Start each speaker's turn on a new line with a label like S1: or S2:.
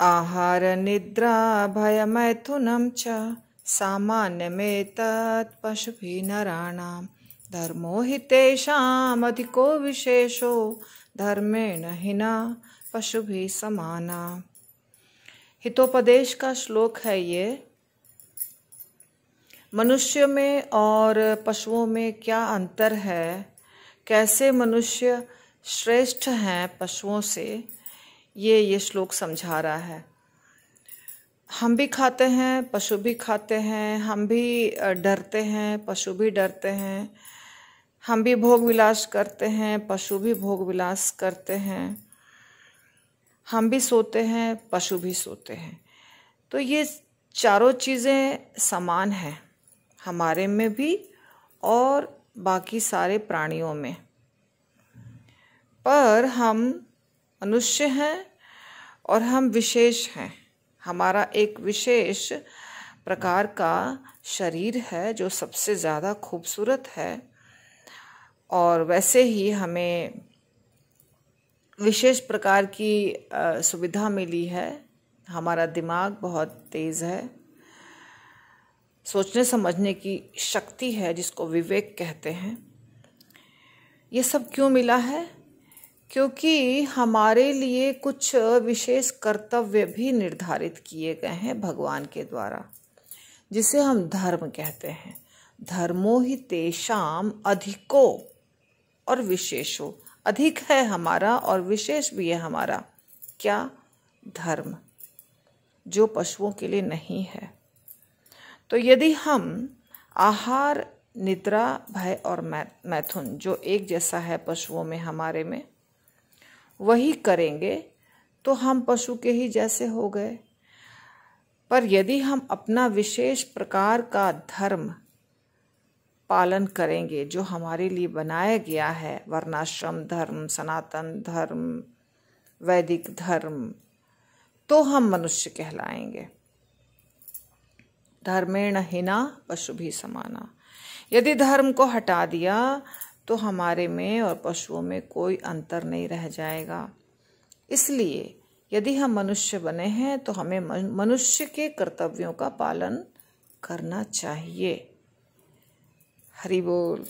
S1: आहार निद्रा आहारनिद्राभयमैथुनं च सामान्यमेतत् पशुभिनराणां धर्मो हि तेषामधिको विशेषो धर्मेण हिना भी समाना हितोपदेश का श्लोक है ये मनुष्य में और पशुओं में क्या अंतर है कैसे मनुष्य श्रेष्ठ हैं पशुओं से ये ये श्लोक समझा रहा है हम भी खाते हैं पशु भी खाते हैं हम भी डरते हैं पशु भी डरते हैं हम भी भोग विलास करते हैं पशु भी भोग विलास करते हैं हम भी सोते हैं पशु भी सोते हैं तो ये चारों चीज़ें समान हैं हमारे में भी और बाकी सारे प्राणियों में पर हम मनुष्य हैं और हम विशेष हैं हमारा एक विशेष प्रकार का शरीर है जो सबसे ज़्यादा खूबसूरत है और वैसे ही हमें विशेष प्रकार की सुविधा मिली है हमारा दिमाग बहुत तेज़ है सोचने समझने की शक्ति है जिसको विवेक कहते हैं ये सब क्यों मिला है क्योंकि हमारे लिए कुछ विशेष कर्तव्य भी निर्धारित किए गए हैं भगवान के द्वारा जिसे हम धर्म कहते हैं धर्मो ही तेषाम अधिको और विशेषो अधिक है हमारा और विशेष भी है हमारा क्या धर्म जो पशुओं के लिए नहीं है तो यदि हम आहार निद्रा भय और मैथुन जो एक जैसा है पशुओं में हमारे में वही करेंगे तो हम पशु के ही जैसे हो गए पर यदि हम अपना विशेष प्रकार का धर्म पालन करेंगे जो हमारे लिए बनाया गया है वर्णाश्रम धर्म सनातन धर्म वैदिक धर्म तो हम मनुष्य कहलाएंगे धर्मेण हिना पशु भी समाना यदि धर्म को हटा दिया तो हमारे में और पशुओं में कोई अंतर नहीं रह जाएगा इसलिए यदि हम मनुष्य बने हैं तो हमें मनुष्य के कर्तव्यों का पालन करना चाहिए हरि बोल